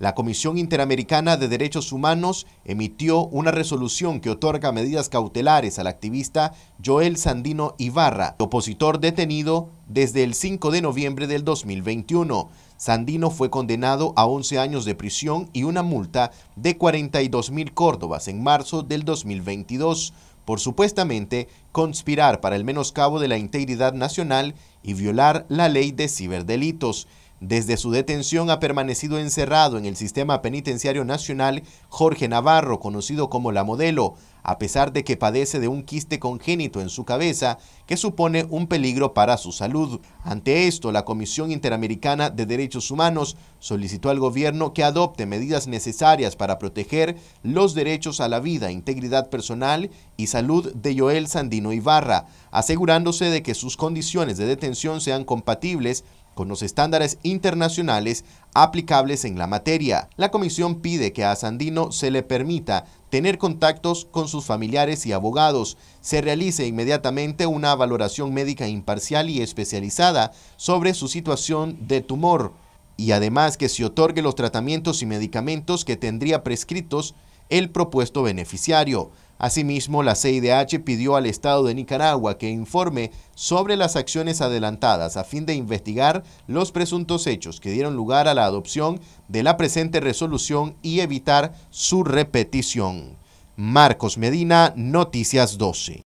la Comisión Interamericana de Derechos Humanos emitió una resolución que otorga medidas cautelares al activista Joel Sandino Ibarra, opositor detenido desde el 5 de noviembre del 2021. Sandino fue condenado a 11 años de prisión y una multa de 42 mil córdobas en marzo del 2022 por supuestamente conspirar para el menoscabo de la integridad nacional y violar la ley de ciberdelitos. Desde su detención ha permanecido encerrado en el sistema penitenciario nacional Jorge Navarro, conocido como la modelo, a pesar de que padece de un quiste congénito en su cabeza que supone un peligro para su salud. Ante esto, la Comisión Interamericana de Derechos Humanos solicitó al gobierno que adopte medidas necesarias para proteger los derechos a la vida, integridad personal y salud de Joel Sandino Ibarra, asegurándose de que sus condiciones de detención sean compatibles con los estándares internacionales aplicables en la materia. La comisión pide que a Sandino se le permita tener contactos con sus familiares y abogados, se realice inmediatamente una valoración médica imparcial y especializada sobre su situación de tumor y además que se otorgue los tratamientos y medicamentos que tendría prescritos el propuesto beneficiario. Asimismo, la CIDH pidió al Estado de Nicaragua que informe sobre las acciones adelantadas a fin de investigar los presuntos hechos que dieron lugar a la adopción de la presente resolución y evitar su repetición. Marcos Medina, Noticias 12.